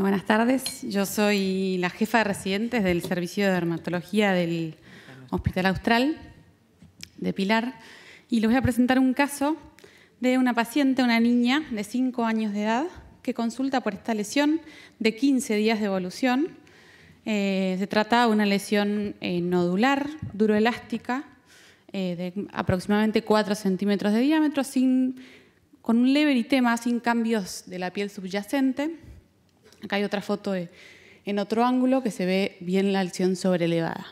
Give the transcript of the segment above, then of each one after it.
Buenas tardes, yo soy la jefa de residentes del Servicio de Dermatología del Hospital Austral de Pilar y les voy a presentar un caso de una paciente, una niña de 5 años de edad, que consulta por esta lesión de 15 días de evolución. Eh, se trata de una lesión eh, nodular, duroelástica, eh, de aproximadamente 4 centímetros de diámetro, con un leve eritema, sin cambios de la piel subyacente Acá hay otra foto en otro ángulo que se ve bien la alción sobreelevada.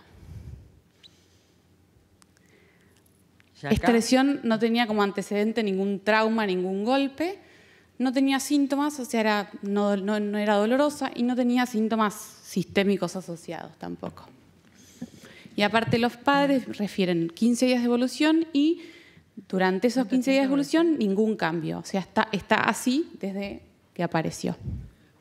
Esta lesión no tenía como antecedente ningún trauma, ningún golpe, no tenía síntomas, o sea, no, era dolorosa y no tenía síntomas sistémicos asociados tampoco. Y aparte los padres refieren 15 días de evolución y durante esos 15 días de evolución ningún cambio, o sea, está así desde que apareció.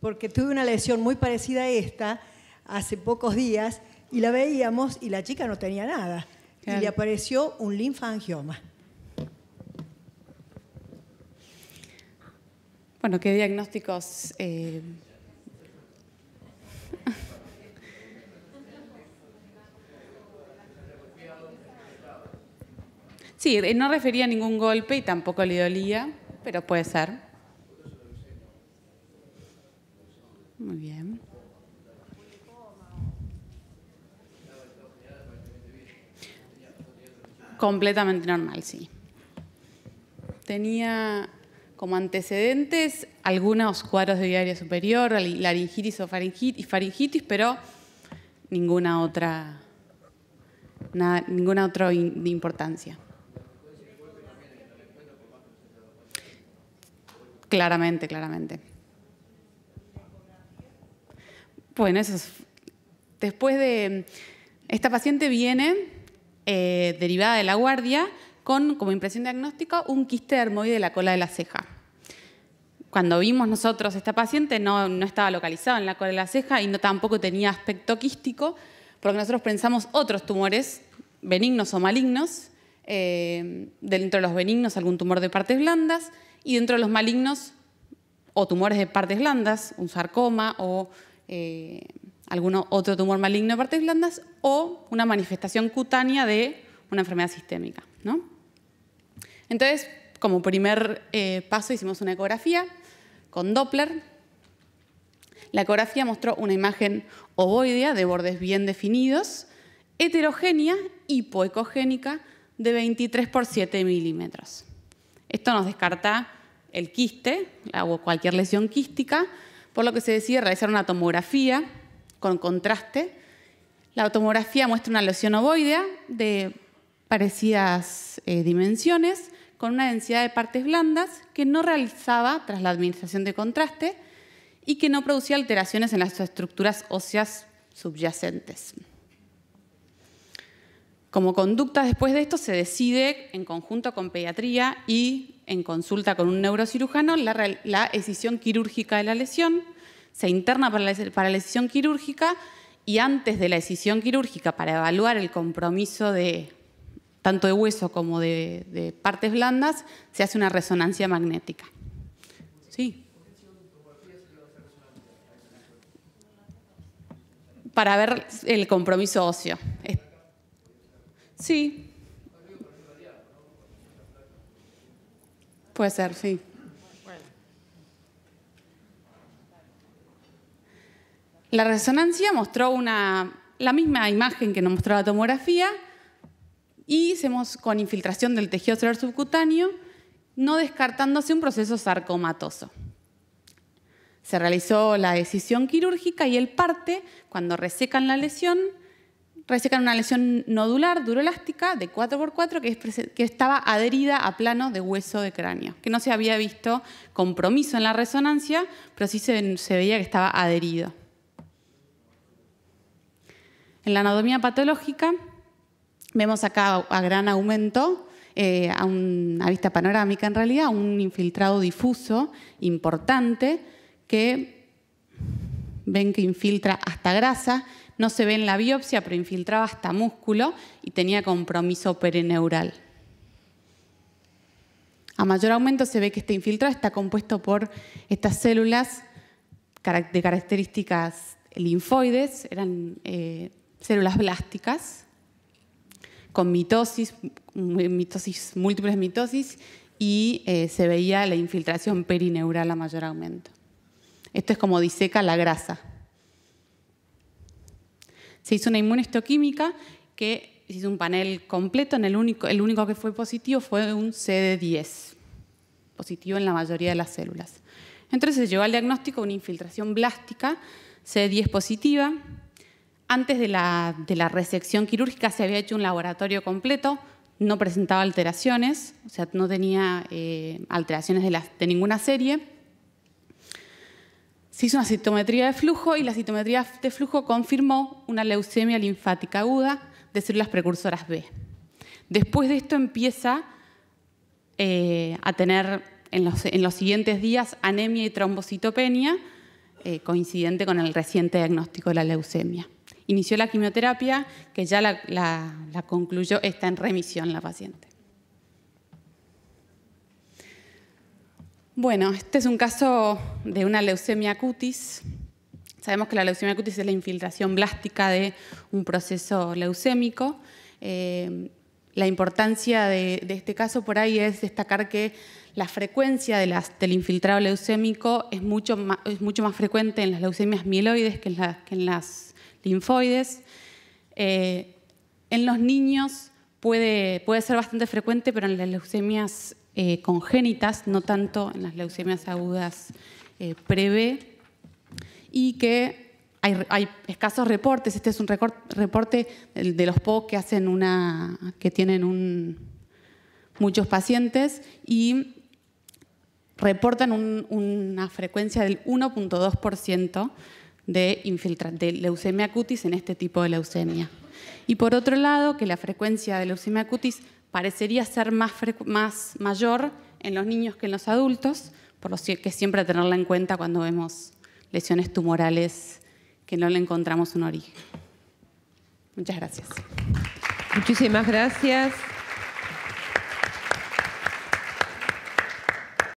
porque tuve una lesión muy parecida a esta hace pocos días y la veíamos y la chica no tenía nada. Y le apareció un linfangioma. Bueno, ¿qué diagnósticos? Eh... sí, no refería a ningún golpe y tampoco le dolía, pero puede ser. Completamente normal, sí. Tenía como antecedentes algunos cuadros de diario superior, laringitis o faringitis, faringitis pero ninguna otra, ninguna otra de importancia. Claramente, claramente. Bueno, eso Después de... Esta paciente viene eh, derivada de la guardia con, como impresión diagnóstica, un quiste dermoide de la cola de la ceja. Cuando vimos nosotros esta paciente no, estaba localizado en la cola de la ceja y no, tampoco tenía aspecto quístico, porque nosotros pensamos otros tumores, benignos o malignos, eh, dentro de los benignos algún tumor de partes blandas y dentro de los malignos o tumores de partes blandas, un sarcoma o eh, algún otro tumor maligno de partes blandas o una manifestación cutánea de una enfermedad sistémica. Entonces, como primer eh, paso hicimos una ecografía con Doppler. La ecografía mostró una imagen ovoidea de bordes bien definidos, heterogénea, hipoecogénica, de 23 por 7 milímetros. Esto nos descarta el quiste o cualquier lesión quística, por lo que se decide realizar una tomografía con contraste. La tomografía muestra una lesión ovoidea de parecidas eh, dimensiones, con una densidad de partes blandas que no realizaba tras la administración de contraste y que no producía alteraciones en las estructuras óseas subyacentes. Como conducta después de esto se decide en conjunto con pediatría y en consulta con un neurocirujano la, la escisión quirúrgica de la lesión se interna para la, para la decisión quirúrgica y antes de la decisión quirúrgica, para evaluar el compromiso de tanto de hueso como de, partes blandas, se hace una resonancia magnética. Sí. Para ver el compromiso óseo. Sí. Puede ser, sí. La resonancia mostró la misma imagen que nos mostró la tomografía y hicimos con infiltración del tejido celular subcutáneo, no descartándose un proceso sarcomatoso. Se realizó la decisión quirúrgica y el parte, cuando resecan la lesión, resecan una lesión nodular duroelástica de 4x4 que, estaba adherida a plano de hueso de cráneo, que no se había visto compromiso en la resonancia, pero sí se veía que estaba adherido. En la anatomía patológica vemos acá a gran aumento, eh, a una vista panorámica en realidad, un infiltrado difuso importante que ven que infiltra hasta grasa, no se ve en la biopsia, pero infiltraba hasta músculo y tenía compromiso perineural. A mayor aumento se ve que este infiltrado está compuesto por estas células de características linfoides, eran eh, células blásticas con mitosis, múltiples mitosis y eh, se veía la infiltración perineural a mayor aumento. Esto es como diseca la grasa. Se hizo una inmunohistoquímica que se hizo un panel completo, en el único, el único que fue positivo fue un CD10, positivo en la mayoría de las células. Entonces se llevó al diagnóstico una infiltración blástica CD10 positiva, antes de la, resección quirúrgica se había hecho un laboratorio completo, no presentaba alteraciones, o sea, no tenía eh, alteraciones de, ninguna serie. Se hizo una citometría de flujo y la citometría de flujo confirmó una leucemia linfática aguda de células precursoras B. Después de esto empieza eh, a tener en los, siguientes días anemia y trombocitopenia, eh, coincidente con el reciente diagnóstico de la leucemia inició la quimioterapia, que ya la, concluyó, está en remisión la paciente. Bueno, este es un caso de una leucemia cutis. Sabemos que la leucemia cutis es la infiltración blástica de un proceso leucémico. Eh, la importancia de, este caso por ahí es destacar que la frecuencia del infiltrado leucémico es mucho, más, frecuente en las leucemias mieloides que en las linfoides. Eh, en los niños puede, puede ser bastante frecuente, pero en las leucemias eh, congénitas, no tanto en las leucemias agudas eh, prevé, y que hay, escasos reportes. Este es un reporte de los PO que hacen una, que tienen muchos pacientes y reportan una frecuencia del 1.2% de, leucemia cutis en este tipo de leucemia. Y por otro lado, que la frecuencia de leucemia cutis parecería ser más, más mayor en los niños que en los adultos, por lo que siempre tenerla en cuenta cuando vemos lesiones tumorales que no le encontramos un origen. Muchas gracias. Muchísimas gracias.